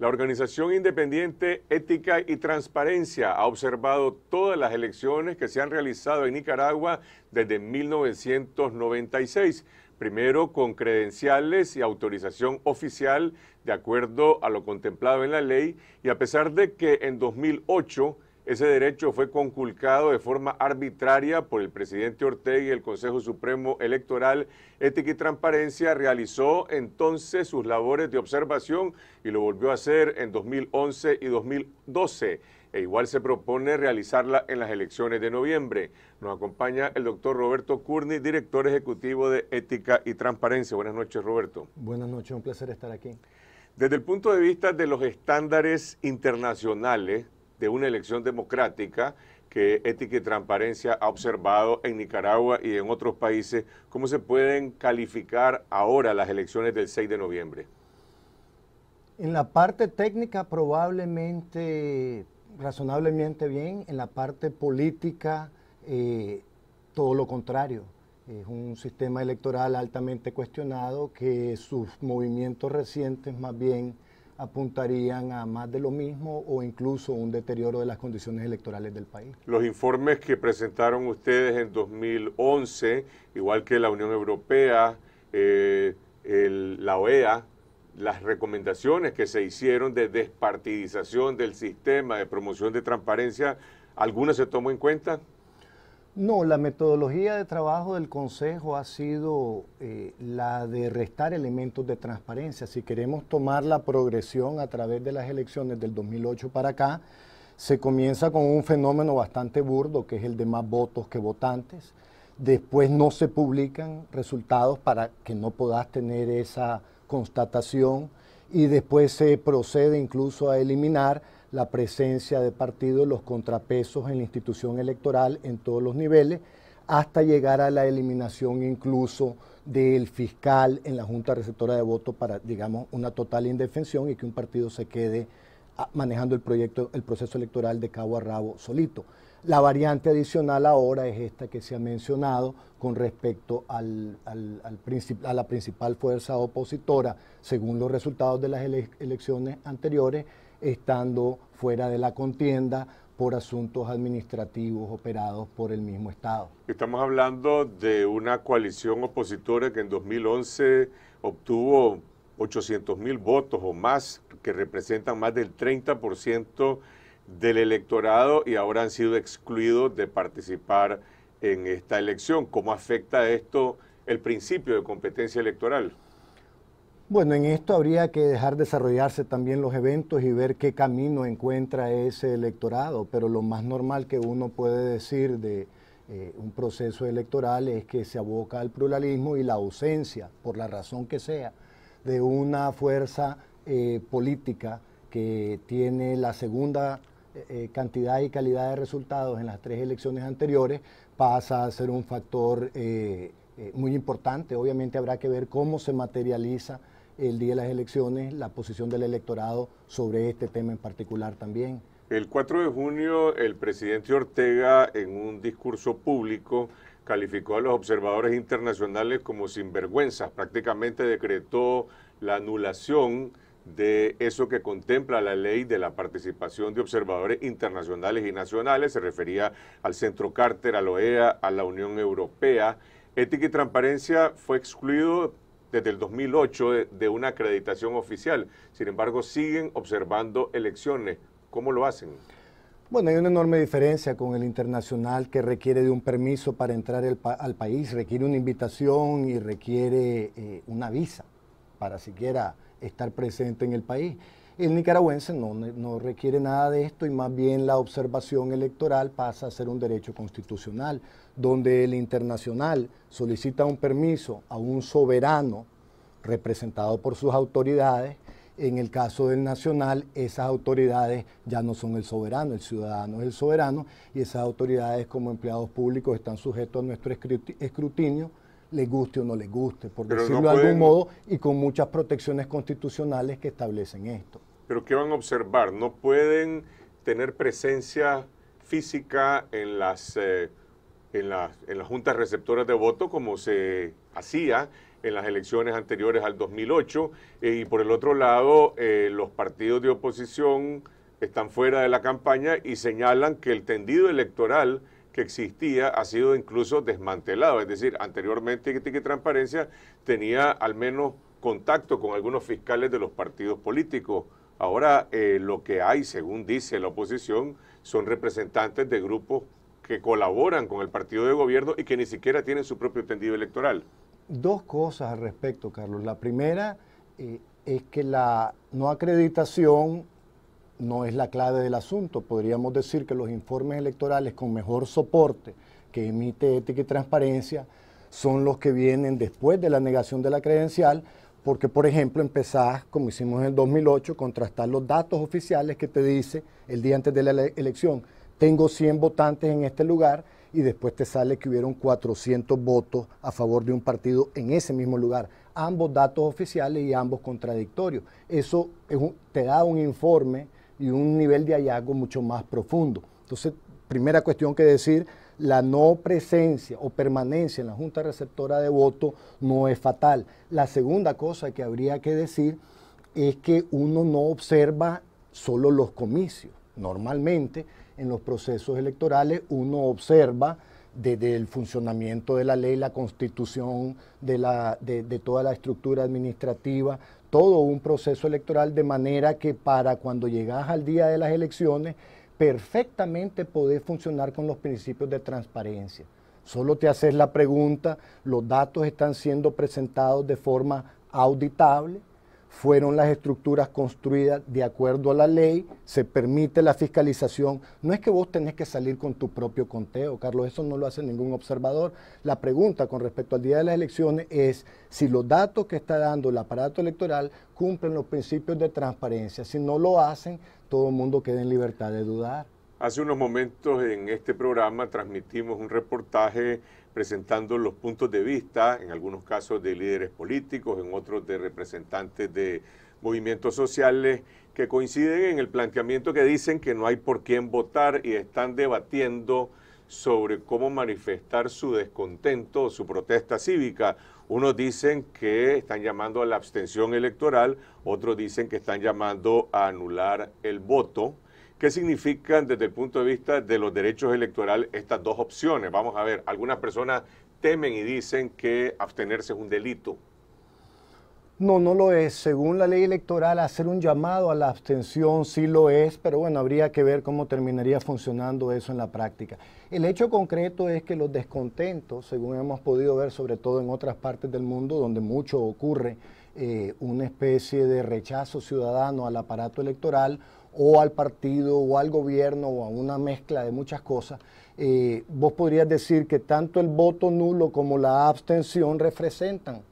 La organización independiente Ética y Transparencia ha observado todas las elecciones que se han realizado en Nicaragua desde 1996, primero con credenciales y autorización oficial de acuerdo a lo contemplado en la ley y a pesar de que en 2008 ese derecho fue conculcado de forma arbitraria por el presidente Ortega y el Consejo Supremo Electoral. Ética y Transparencia realizó entonces sus labores de observación y lo volvió a hacer en 2011 y 2012. E igual se propone realizarla en las elecciones de noviembre. Nos acompaña el doctor Roberto Curni, director ejecutivo de Ética y Transparencia. Buenas noches, Roberto. Buenas noches, un placer estar aquí. Desde el punto de vista de los estándares internacionales, de una elección democrática que Ética y Transparencia ha observado en Nicaragua y en otros países, ¿cómo se pueden calificar ahora las elecciones del 6 de noviembre? En la parte técnica probablemente, razonablemente bien, en la parte política eh, todo lo contrario. Es un sistema electoral altamente cuestionado que sus movimientos recientes más bien apuntarían a más de lo mismo o incluso un deterioro de las condiciones electorales del país. Los informes que presentaron ustedes en 2011, igual que la Unión Europea, eh, la OEA, las recomendaciones que se hicieron de despartidización del sistema, de promoción de transparencia, ¿algunas se tomó en cuenta? No, la metodología de trabajo del Consejo ha sido eh, la de restar elementos de transparencia. Si queremos tomar la progresión a través de las elecciones del 2008 para acá, se comienza con un fenómeno bastante burdo, que es el de más votos que votantes. Después no se publican resultados para que no puedas tener esa constatación y después se procede incluso a eliminar la presencia de partidos, los contrapesos en la institución electoral en todos los niveles, hasta llegar a la eliminación incluso del fiscal en la Junta Receptora de Voto para, digamos, una total indefensión y que un partido se quede ah, manejando el proyecto, el proceso electoral de cabo a rabo solito. La variante adicional ahora es esta que se ha mencionado con respecto al, al, a la principal fuerza opositora, según los resultados de las elecciones anteriores, estando fuera de la contienda por asuntos administrativos operados por el mismo Estado. Estamos hablando de una coalición opositora que en 2011 obtuvo 800 mil votos o más, que representan más del 30% del electorado y ahora han sido excluidos de participar en esta elección. ¿Cómo afecta esto el principio de competencia electoral? Bueno, en esto habría que dejar desarrollarse también los eventos y ver qué camino encuentra ese electorado, pero lo más normal que uno puede decir de eh, un proceso electoral es que se aboca al pluralismo y la ausencia, por la razón que sea, de una fuerza eh, política que tiene la segunda eh, cantidad y calidad de resultados en las tres elecciones anteriores, pasa a ser un factor... Eh, muy importante. Obviamente habrá que ver cómo se materializa el día de las elecciones la posición del electorado sobre este tema en particular también. El 4 de junio el presidente Ortega en un discurso público calificó a los observadores internacionales como sinvergüenzas, prácticamente decretó la anulación de eso que contempla la ley de la participación de observadores internacionales y nacionales, se refería al Centro Carter, a la OEA, a la Unión Europea, Ética y Transparencia fue excluido desde el 2008 de, una acreditación oficial. Sin embargo, siguen observando elecciones. ¿Cómo lo hacen? Bueno, hay una enorme diferencia con el internacional que requiere de un permiso para entrar al país, requiere una invitación y requiere eh, una visa para siquiera estar presente en el país. El nicaragüense no, requiere nada de esto y más bien la observación electoral pasa a ser un derecho constitucional, donde el internacional solicita un permiso a un soberano representado por sus autoridades en el caso del nacional, esas autoridades ya no son el soberano, el ciudadano es el soberano y esas autoridades como empleados públicos están sujetos a nuestro escrutinio le guste o no le guste, por decirlo de algún modo, y con muchas protecciones constitucionales que establecen esto. Pero ¿qué van a observar? ¿No pueden tener presencia física en las, eh, en las, en las juntas receptoras de voto como se hacía en las elecciones anteriores al 2008? Eh, y por el otro lado, eh, los partidos de oposición están fuera de la campaña y señalan que el tendido electoral que existía ha sido incluso desmantelado. Es decir, anteriormente que Transparencia tenía al menos contacto con algunos fiscales de los partidos políticos. Ahora eh, lo que hay, según dice la oposición, son representantes de grupos que colaboran con el partido de gobierno y que ni siquiera tienen su propio tendido electoral. Dos cosas al respecto, Carlos. La primera eh, es que la no acreditación no es la clave del asunto. Podríamos decir que los informes electorales con mejor soporte que emite ética y transparencia son los que vienen después de la negación de la credencial, porque por ejemplo empezás, como hicimos en 2008, contrastar los datos oficiales que te dice el día antes de la elección, tengo 100 votantes en este lugar y después te sale que hubieron 400 votos a favor de un partido en ese mismo lugar. Ambos datos oficiales y ambos contradictorios. Eso te da un informe y un nivel de hallazgo mucho más profundo. Entonces, primera cuestión que decir, la no presencia o permanencia en la Junta Receptora de Voto no es fatal. La segunda cosa que habría que decir es que uno no observa solo los comicios. Normalmente en los procesos electorales uno observa desde el funcionamiento de la ley, la constitución de, la, de toda la estructura administrativa, todo un proceso electoral de manera que para cuando llegas al día de las elecciones perfectamente podés funcionar con los principios de transparencia. Solo te haces la pregunta, los datos están siendo presentados de forma auditable, fueron las estructuras construidas de acuerdo a la ley, se permite la fiscalización. No es que vos tenés que salir con tu propio conteo, Carlos, eso no lo hace ningún observador. La pregunta con respecto al día de las elecciones es si los datos que está dando el aparato electoral cumplen los principios de transparencia. Si no lo hacen, todo el mundo queda en libertad de dudar. Hace unos momentos en este programa transmitimos un reportaje presentando los puntos de vista, en algunos casos de líderes políticos, en otros de representantes de movimientos sociales que coinciden en el planteamiento que dicen que no hay por quién votar y están debatiendo sobre cómo manifestar su descontento, su protesta cívica. Unos dicen que están llamando a la abstención electoral, otros dicen que están llamando a anular el voto ¿Qué significan desde el punto de vista de los derechos electorales estas dos opciones? Vamos a ver, algunas personas temen y dicen que abstenerse es un delito. No, no lo es. Según la ley electoral, hacer un llamado a la abstención sí lo es, pero bueno, habría que ver cómo terminaría funcionando eso en la práctica. El hecho concreto es que los descontentos, según hemos podido ver, sobre todo en otras partes del mundo, donde mucho ocurre eh, una especie de rechazo ciudadano al aparato electoral, o al partido o al gobierno o a una mezcla de muchas cosas, eh, vos podrías decir que tanto el voto nulo como la abstención representan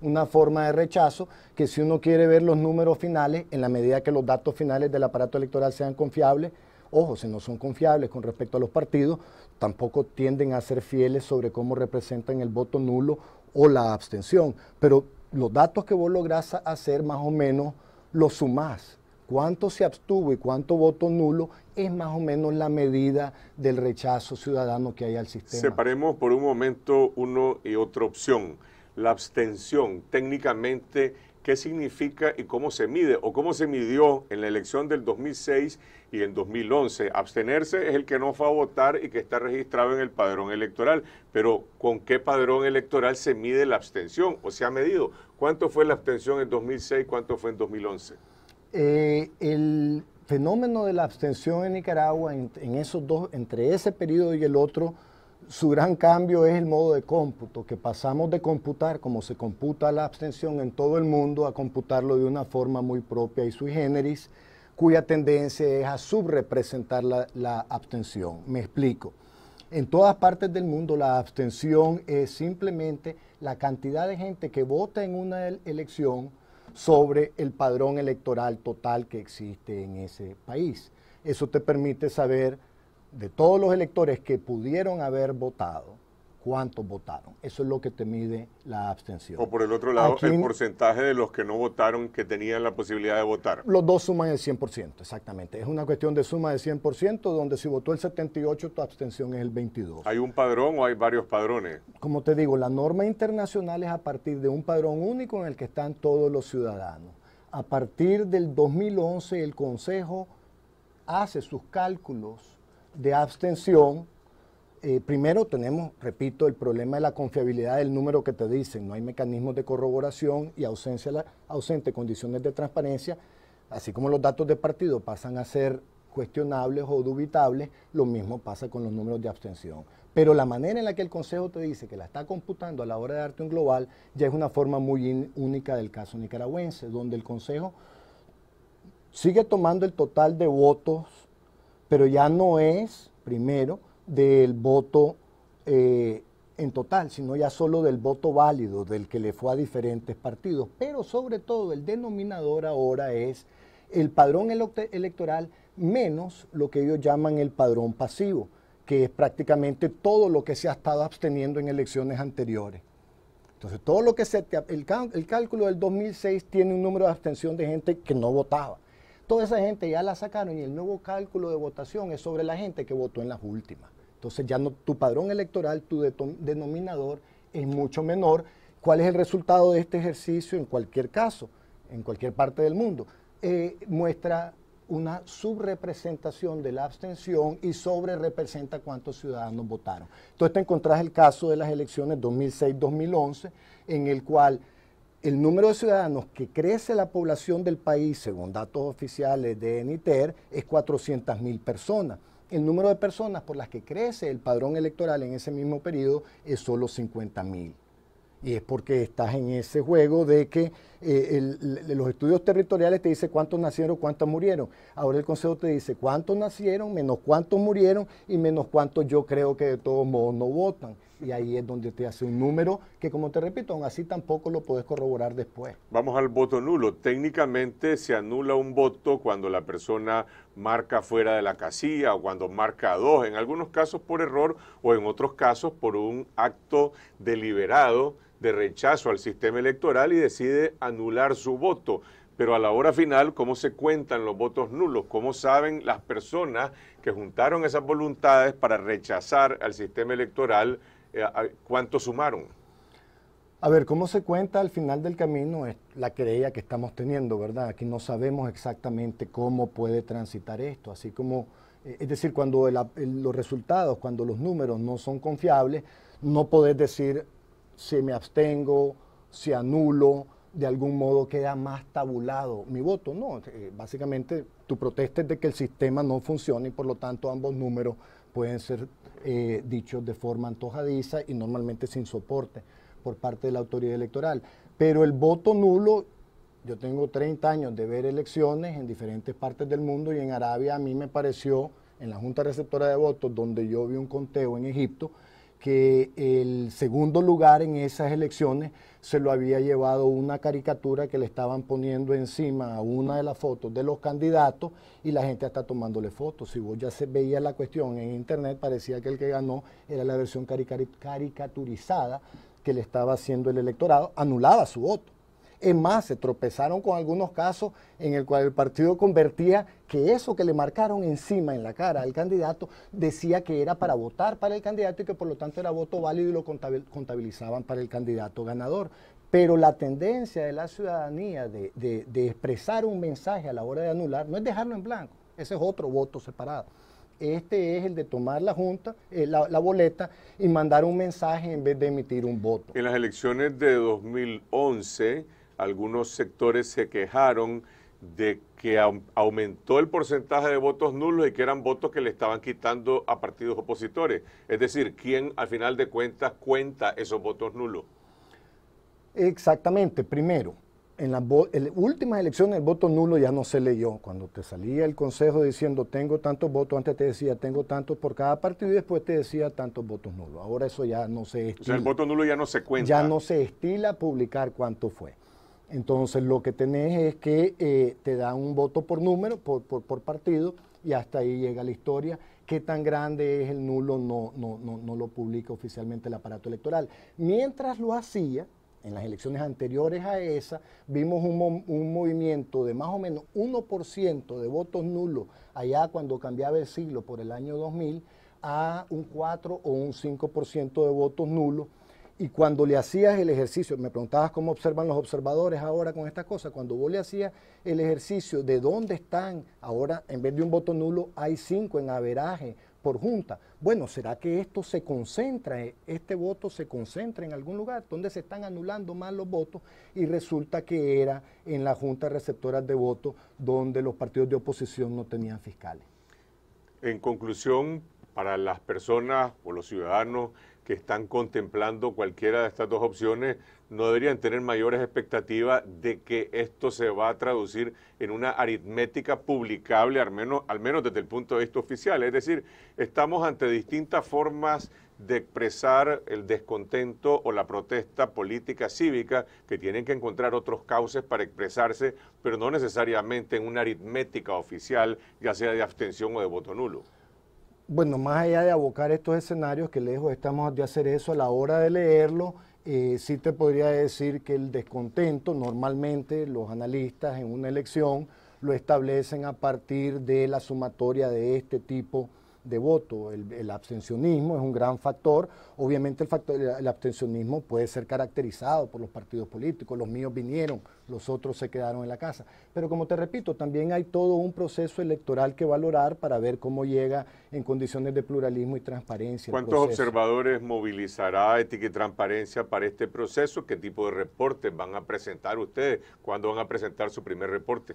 una forma de rechazo que si uno quiere ver los números finales, en la medida que los datos finales del aparato electoral sean confiables, ojo, si no son confiables con respecto a los partidos, tampoco tienden a ser fieles sobre cómo representan el voto nulo o la abstención. Pero los datos que vos lográs hacer más o menos los sumás cuánto se abstuvo y cuánto voto nulo es más o menos la medida del rechazo ciudadano que hay al sistema. Separemos por un momento uno y otra opción. La abstención, técnicamente, ¿qué significa y cómo se mide o cómo se midió en la elección del 2006 y en 2011? Abstenerse es el que no fue a votar y que está registrado en el padrón electoral, pero ¿con qué padrón electoral se mide la abstención o se ha medido? ¿Cuánto fue la abstención en 2006? ¿Cuánto fue en 2011? Eh, el fenómeno de la abstención en Nicaragua, en, esos dos, entre ese periodo y el otro, su gran cambio es el modo de cómputo, que pasamos de computar como se computa la abstención en todo el mundo a computarlo de una forma muy propia y sui generis, cuya tendencia es a subrepresentar la, la abstención. Me explico. En todas partes del mundo la abstención es simplemente la cantidad de gente que vota en una elección sobre el padrón electoral total que existe en ese país. Eso te permite saber de todos los electores que pudieron haber votado, cuántos votaron. Eso es lo que te mide la abstención. O por el otro lado, el porcentaje de los que no votaron que tenían la posibilidad de votar. Los dos suman el 100%, exactamente. Es una cuestión de suma de 100%, donde si votó el 78, tu abstención es el 22. ¿Hay un padrón o hay varios padrones? Como te digo, la norma internacional es a partir de un padrón único en el que están todos los ciudadanos. A partir del 2011, el Consejo hace sus cálculos de abstención eh, primero tenemos, repito, el problema de la confiabilidad del número que te dicen. No hay mecanismos de corroboración y ausencia, ausente condiciones de transparencia, así como los datos de partido pasan a ser cuestionables o dubitables, lo mismo pasa con los números de abstención. Pero la manera en la que el Consejo te dice que la está computando a la hora de darte un global ya es una forma muy única del caso nicaragüense, donde el Consejo sigue tomando el total de votos, pero ya no es, primero, del voto eh, en total, sino ya solo del voto válido, del que le fue a diferentes partidos. Pero sobre todo el denominador ahora es el padrón electoral menos lo que ellos llaman el padrón pasivo, que es prácticamente todo lo que se ha estado absteniendo en elecciones anteriores. Entonces, todo lo que se... el cálculo del 2006 tiene un número de abstención de gente que no votaba. Toda esa gente ya la sacaron y el nuevo cálculo de votación es sobre la gente que votó en las últimas. Entonces ya no, tu padrón electoral, tu denominador es mucho menor. ¿Cuál es el resultado de este ejercicio en cualquier caso, en cualquier parte del mundo? Eh, muestra una subrepresentación de la abstención y sobre representa cuántos ciudadanos votaron. Entonces te encontrás el caso de las elecciones 2006-2011, en el cual el número de ciudadanos que crece la población del país, según datos oficiales de NITER, es 400.000 mil personas el número de personas por las que crece el padrón electoral en ese mismo periodo es solo 50 mil. Y es porque estás en ese juego de que eh, los estudios territoriales te dicen cuántos nacieron, cuántos murieron. Ahora el Consejo te dice cuántos nacieron, menos cuántos murieron y menos cuántos yo creo que de todos modos no votan y ahí es donde te hace un número que, como te repito, aún así tampoco lo puedes corroborar después. Vamos al voto nulo. Técnicamente se anula un voto cuando la persona marca fuera de la casilla o cuando marca dos, en algunos casos por error o en otros casos por un acto deliberado de rechazo al sistema electoral y decide anular su voto pero a la hora final, ¿cómo se cuentan los votos nulos? ¿Cómo saben las personas que juntaron esas voluntades para rechazar al sistema electoral eh, ¿Cuánto sumaron? A ver, ¿cómo se cuenta al final del camino? Es la creía que estamos teniendo, ¿verdad? Aquí no sabemos exactamente cómo puede transitar esto, así como, eh, es decir, cuando los resultados, cuando los números no son confiables, no podés decir si me abstengo, si anulo, de algún modo queda más tabulado mi voto. No, eh, básicamente tu protesta es de que el sistema no funcione y por lo tanto ambos números pueden ser eh, dichos de forma antojadiza y normalmente sin soporte por parte de la autoridad electoral. Pero el voto nulo, yo tengo 30 años de ver elecciones en diferentes partes del mundo y en Arabia a mí me pareció, en la Junta Receptora de Votos, donde yo vi un conteo en Egipto, que el segundo lugar en esas elecciones se lo había llevado una caricatura que le estaban poniendo encima a una de las fotos de los candidatos y la gente está tomándole fotos. Si vos ya se veía la cuestión en internet, parecía que el que ganó era la versión caricaturizada que le estaba haciendo el electorado, anulaba su voto. Es más, se tropezaron con algunos casos en el cual el partido convertía que eso que le marcaron encima en la cara al candidato decía que era para votar para el candidato y que por lo tanto era voto válido y lo contabilizaban para el candidato ganador. Pero la tendencia de la ciudadanía de, expresar un mensaje a la hora de anular no es dejarlo en blanco, ese es otro voto separado este es el de tomar la junta, eh, la, boleta y mandar un mensaje en vez de emitir un voto. En las elecciones de 2011 algunos sectores se quejaron de que aumentó el porcentaje de votos nulos y que eran votos que le estaban quitando a partidos opositores. Es decir, ¿quién al final de cuentas cuenta esos votos nulos? Exactamente, primero, en las últimas elecciones el voto nulo ya no se leyó. Cuando te salía el consejo diciendo tengo tantos votos, antes te decía tengo tantos por cada partido y después te decía tantos votos nulos. Ahora eso ya no se estila. O sea, el voto nulo ya no se cuenta. Ya no se estila publicar cuánto fue. Entonces lo que tenés es que eh, te dan un voto por número, por, partido, y hasta ahí llega la historia. Qué tan grande es el nulo no, no, no, no lo publica oficialmente el aparato electoral. Mientras lo hacía, en las elecciones anteriores a esa, vimos un, un movimiento de más o menos 1% de votos nulos allá cuando cambiaba el siglo por el año 2000 a un 4 o un 5% de votos nulos y cuando le hacías el ejercicio, me preguntabas cómo observan los observadores ahora con esta cosa, cuando vos le hacías el ejercicio de dónde están, ahora en vez de un voto nulo hay cinco en averaje por junta. Bueno, ¿será que esto se concentra, eh, este voto se concentra en algún lugar donde se están anulando más los votos y resulta que era en la junta receptora de votos donde los partidos de oposición no tenían fiscales? En conclusión, para las personas o los ciudadanos, que están contemplando cualquiera de estas dos opciones no deberían tener mayores expectativas de que esto se va a traducir en una aritmética publicable, al menos, al menos desde el punto de vista oficial. Es decir, estamos ante distintas formas de expresar el descontento o la protesta política cívica que tienen que encontrar otros cauces para expresarse, pero no necesariamente en una aritmética oficial, ya sea de abstención o de voto nulo bueno, más allá de abocar estos escenarios, que lejos estamos de hacer eso a la hora de leerlo, eh, sí te podría decir que el descontento, normalmente los analistas en una elección lo establecen a partir de la sumatoria de este tipo de de voto. El, abstencionismo es un gran factor. Obviamente el, factor, el abstencionismo puede ser caracterizado por los partidos políticos. Los míos vinieron, los otros se quedaron en la casa. Pero como te repito, también hay todo un proceso electoral que valorar para ver cómo llega en condiciones de pluralismo y transparencia. ¿Cuántos observadores movilizará Ética y Transparencia para este proceso? ¿Qué tipo de reportes van a presentar ustedes? ¿Cuándo van a presentar su primer reporte?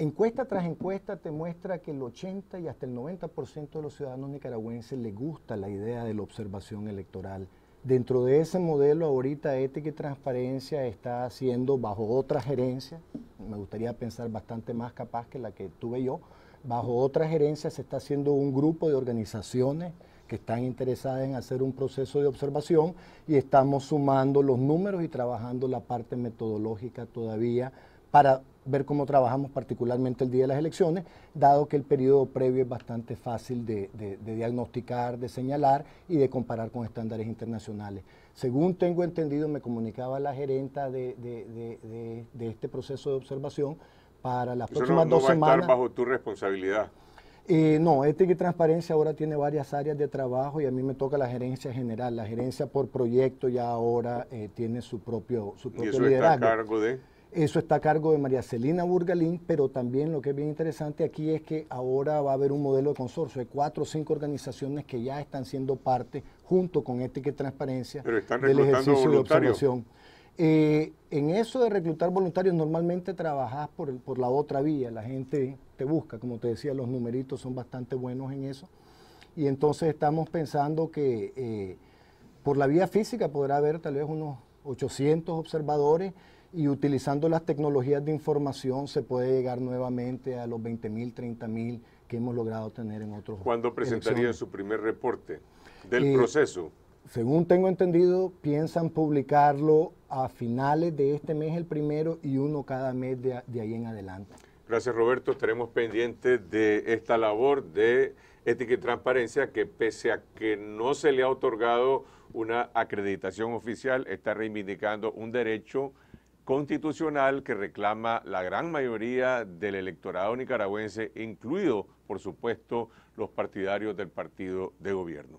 Encuesta tras encuesta te muestra que el 80 y hasta el 90% de los ciudadanos nicaragüenses les gusta la idea de la observación electoral. Dentro de ese modelo ahorita ética y transparencia está haciendo bajo otra gerencia, me gustaría pensar bastante más capaz que la que tuve yo, bajo otra gerencia se está haciendo un grupo de organizaciones que están interesadas en hacer un proceso de observación y estamos sumando los números y trabajando la parte metodológica todavía para ver cómo trabajamos particularmente el día de las elecciones, dado que el periodo previo es bastante fácil de, diagnosticar, de señalar y de comparar con estándares internacionales. Según tengo entendido, me comunicaba la gerenta de, este proceso de observación, para las próximas dos semanas. A estar bajo tu responsabilidad. Eh, no, este que Transparencia ahora tiene varias áreas de trabajo y a mí me toca la gerencia general. La gerencia por proyecto ya ahora eh, tiene su propio, su a cargo de? Eso está a cargo de María Celina Burgalín, pero también lo que es bien interesante aquí es que ahora va a haber un modelo de consorcio de cuatro o cinco organizaciones que ya están siendo parte, junto con Ética este y Transparencia, del ejercicio de observación. Eh, en eso de reclutar voluntarios, normalmente trabajas por, la otra vía, la gente te busca, como te decía, los numeritos son bastante buenos en eso. Y entonces estamos pensando que eh, por la vía física podrá haber tal vez unos 800 observadores y utilizando las tecnologías de información se puede llegar nuevamente a los 20 mil, 30 mil que hemos logrado tener en otros. ¿Cuándo presentaría su primer reporte del eh, proceso? Según tengo entendido, piensan publicarlo a finales de este mes el primero y uno cada mes de, de ahí en adelante. Gracias Roberto, estaremos pendientes de esta labor de ética y transparencia que pese a que no se le ha otorgado una acreditación oficial, está reivindicando un derecho constitucional que reclama la gran mayoría del electorado nicaragüense, incluido, por supuesto, los partidarios del partido de gobierno.